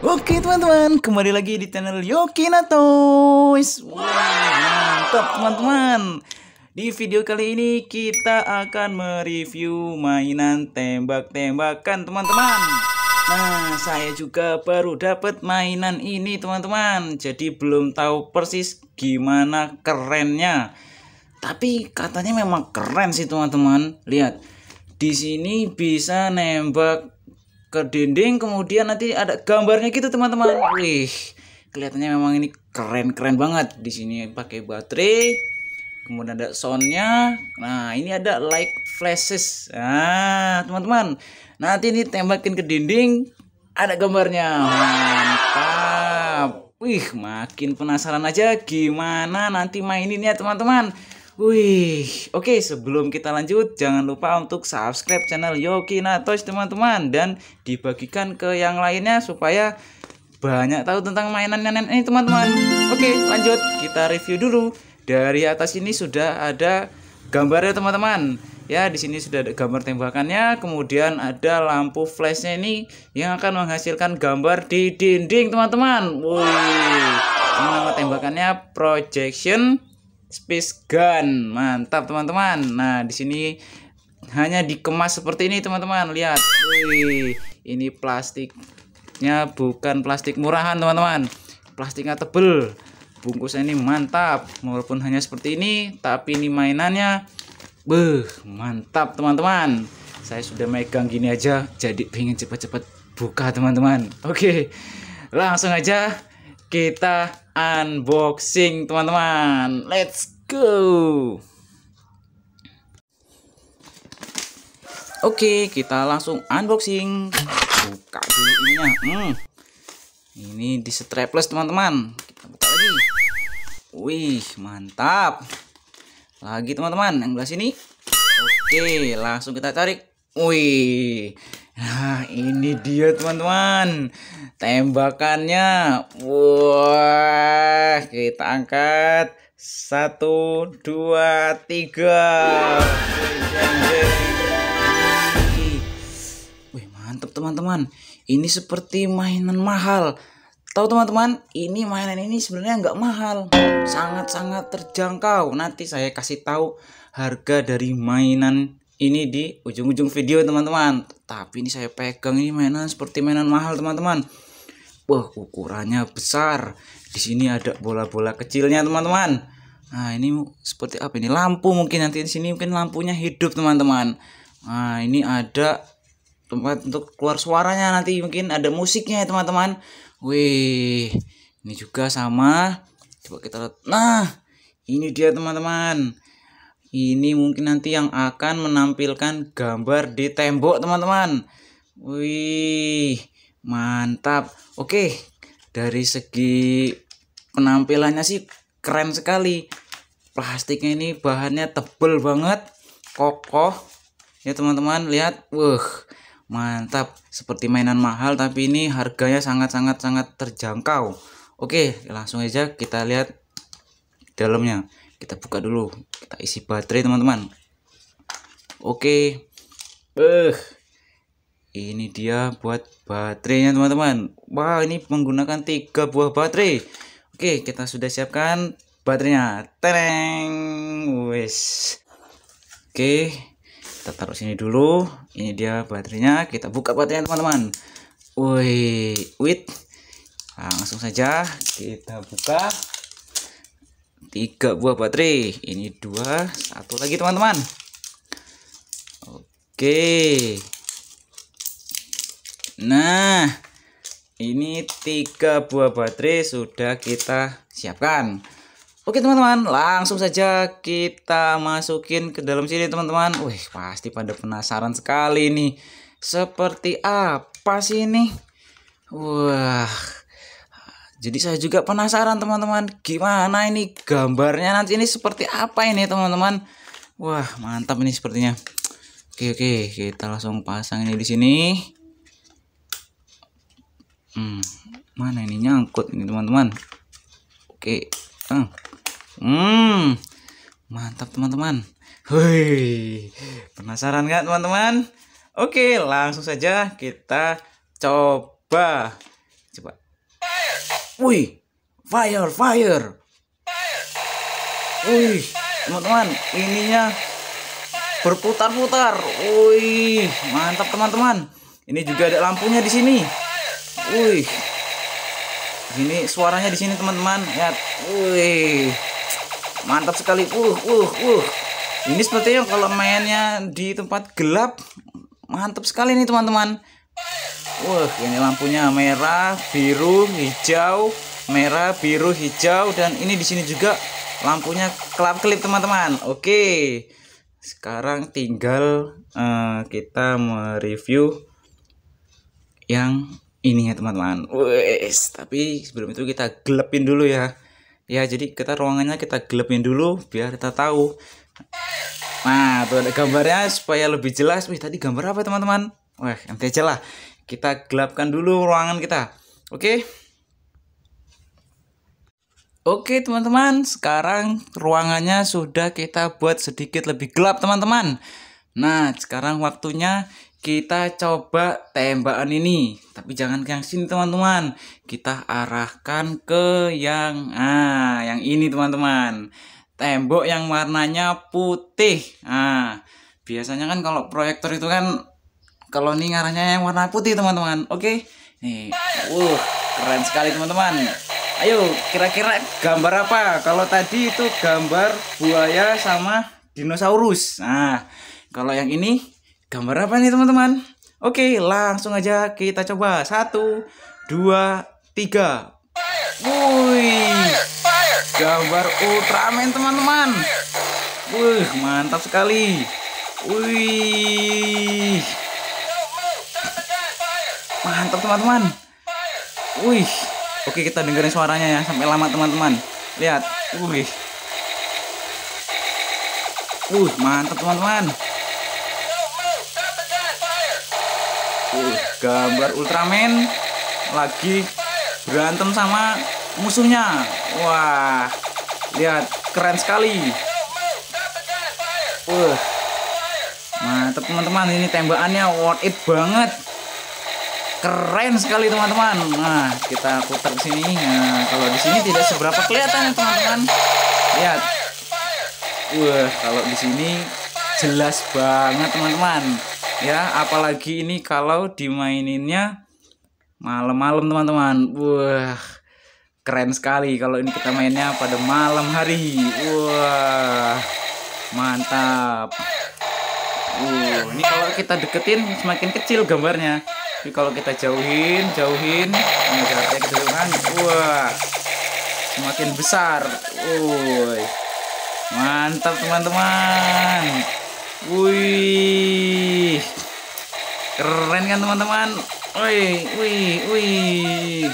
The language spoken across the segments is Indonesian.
Oke teman-teman, kembali lagi di channel Yokina Toys. Wow, mantap teman-teman. Di video kali ini kita akan mereview mainan tembak-tembakan teman-teman. Nah, saya juga baru dapat mainan ini, teman-teman. Jadi belum tahu persis gimana kerennya. Tapi katanya memang keren sih teman-teman. Lihat, di sini bisa nembak ke dinding, kemudian nanti ada gambarnya gitu teman-teman. Wih, kelihatannya memang ini keren-keren banget. Di sini pakai baterai, kemudian ada soundnya. Nah, ini ada light flashes. Ah, teman-teman, nanti ini tembakin ke dinding, ada gambarnya. Mantap. Wih, makin penasaran aja gimana nanti maininnya teman-teman. Wih, oke okay, sebelum kita lanjut jangan lupa untuk subscribe channel Yoki Natos teman-teman dan dibagikan ke yang lainnya supaya banyak tahu tentang mainan nenek ini teman-teman. Oke, okay, lanjut kita review dulu. Dari atas ini sudah ada gambarnya teman-teman. Ya, di sini sudah ada gambar tembakannya, kemudian ada lampu flashnya ini yang akan menghasilkan gambar di dinding teman-teman. Wih, nama tembakannya projection Space Gun. Mantap teman-teman. Nah, di sini hanya dikemas seperti ini teman-teman. Lihat. Wih, ini plastiknya bukan plastik murahan teman-teman. Plastiknya tebel. Bungkusnya ini mantap. Walaupun hanya seperti ini, tapi ini mainannya beh, mantap teman-teman. Saya sudah megang gini aja jadi pengen cepat-cepat buka teman-teman. Oke. Langsung aja kita unboxing teman-teman let's go Oke, kita langsung unboxing. Buka dulu ininya. Hmm. Ini di strapless, teman-teman. Kita buka lagi. Wih, mantap. Lagi, teman-teman, yang belah ini. Oke, langsung kita tarik. Wih. Nah, ini dia teman-teman. Tembakannya. Wah, kita angkat. Satu, dua, tiga. Wih, mantap teman-teman. Ini seperti mainan mahal. Tahu teman-teman, ini mainan ini sebenarnya nggak mahal, sangat-sangat terjangkau. Nanti saya kasih tahu harga dari mainan ini di ujung-ujung video teman-teman tapi ini saya pegang ini mainan seperti mainan mahal teman-teman wah ukurannya besar di sini ada bola-bola kecilnya teman-teman nah ini seperti apa ini lampu mungkin nanti di sini mungkin lampunya hidup teman-teman nah ini ada tempat untuk keluar suaranya nanti mungkin ada musiknya ya teman-teman wih ini juga sama coba kita lihat nah ini dia teman-teman ini mungkin nanti yang akan menampilkan gambar di tembok teman-teman wih mantap oke dari segi penampilannya sih keren sekali plastiknya ini bahannya tebel banget kokoh ya teman-teman lihat wah mantap seperti mainan mahal tapi ini harganya sangat-sangat sangat terjangkau oke langsung aja kita lihat dalamnya kita buka dulu kita isi baterai teman-teman oke eh uh, ini dia buat baterainya teman-teman wah ini menggunakan tiga buah baterai oke kita sudah siapkan baterainya tereng wes oke kita taruh sini dulu ini dia baterainya kita buka baterainya teman-teman wih wait langsung saja kita buka tiga buah baterai ini dua satu lagi teman-teman oke nah ini tiga buah baterai sudah kita siapkan oke teman-teman langsung saja kita masukin ke dalam sini teman-teman wih pasti pada penasaran sekali nih seperti apa sih ini wah jadi saya juga penasaran teman-teman, gimana ini gambarnya nanti ini seperti apa ini teman-teman? Wah, mantap ini sepertinya. Oke, oke, kita langsung pasang ini di sini. Hmm, mana ini nyangkut ini teman-teman? Oke. Hmm. Mantap teman-teman. Penasaran gak teman-teman? Oke, langsung saja kita coba. Coba Wih, fire, fire. Wih, teman-teman, ininya berputar-putar. Wih, mantap teman-teman. Ini juga ada lampunya di sini. Wih. Ini suaranya di sini teman-teman. Lihat. Ya, wih. Mantap sekali. Uh, uh, uh. Ini sepertinya kalau mainnya di tempat gelap mantap sekali nih teman-teman. Wah, ini lampunya merah, biru, hijau, merah, biru, hijau dan ini di sini juga lampunya kelap-kelip teman-teman. Oke. Sekarang tinggal uh, kita mereview yang ini ya teman-teman. Wes, tapi sebelum itu kita gelepin dulu ya. Ya, jadi kita ruangannya kita gelepin dulu biar kita tahu. Nah, tuh ada gambarnya supaya lebih jelas. Wih, tadi gambar apa teman-teman? Wah, nanti aja lah kita gelapkan dulu ruangan kita oke okay? Oke teman-teman, sekarang ruangannya sudah kita buat sedikit lebih gelap teman-teman. Nah, sekarang waktunya kita coba tembakan ini tapi jangan ke yang sini teman-teman kita arahkan ke yang ah yang ini teman-teman tembok yang warnanya putih ah biasanya kan kalau proyektor itu kan kalau ini ngarahnya yang warna putih teman-teman. Oke. Nih. Uh, keren sekali teman-teman. Ayo, kira-kira gambar apa? Kalau tadi itu gambar buaya sama dinosaurus. Nah, kalau yang ini gambar apa nih teman-teman? Oke, langsung aja kita coba. Satu, dua, tiga. Wuih, gambar Ultraman teman-teman. wuih mantap sekali. Wuih mantap teman-teman wih oke kita dengerin suaranya ya sampai lama teman-teman lihat wih wih mantap teman-teman gambar Ultraman lagi berantem sama musuhnya wah lihat keren sekali uh mantap teman-teman ini tembakannya worth it banget keren sekali teman-teman nah kita putar ke sini nah, kalau di sini tidak seberapa kelihatan ya teman-teman lihat wah kalau di sini jelas banget teman-teman ya apalagi ini kalau dimaininnya malam-malam teman-teman wah keren sekali kalau ini kita mainnya pada malam hari wah mantap uh ini kalau kita deketin semakin kecil gambarnya tapi kalau kita jauhin, jauhin, ini jaraknya kita wah, semakin besar. Woi, mantap teman-teman. Wih, keren kan teman-teman. Woi, wih, wih.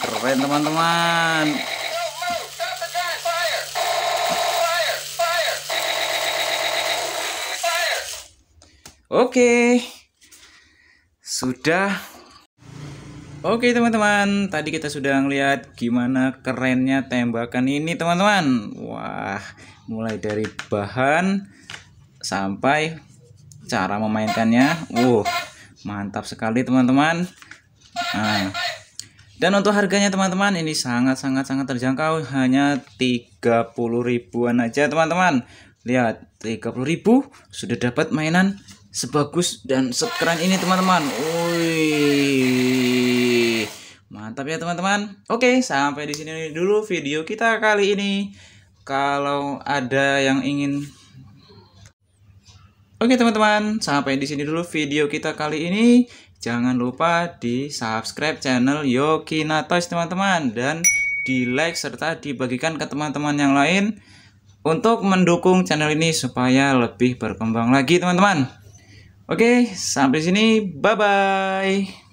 Keren teman-teman. Oke. Sudah. Oke teman-teman, tadi kita sudah melihat gimana kerennya tembakan ini teman-teman. Wah, mulai dari bahan sampai cara memainkannya. uh mantap sekali teman-teman. Nah, dan untuk harganya teman-teman ini sangat-sangat-sangat terjangkau hanya 30 ribuan aja teman-teman. Lihat 30 ribu sudah dapat mainan sebagus dan sekeren ini teman-teman. Wih. Mantap ya teman-teman. Oke, sampai di sini dulu video kita kali ini. Kalau ada yang ingin Oke teman-teman, sampai di sini dulu video kita kali ini. Jangan lupa di subscribe channel Yoki Natos teman-teman dan di like serta dibagikan ke teman-teman yang lain untuk mendukung channel ini supaya lebih berkembang lagi teman-teman. Oke, sampai sini. Bye-bye.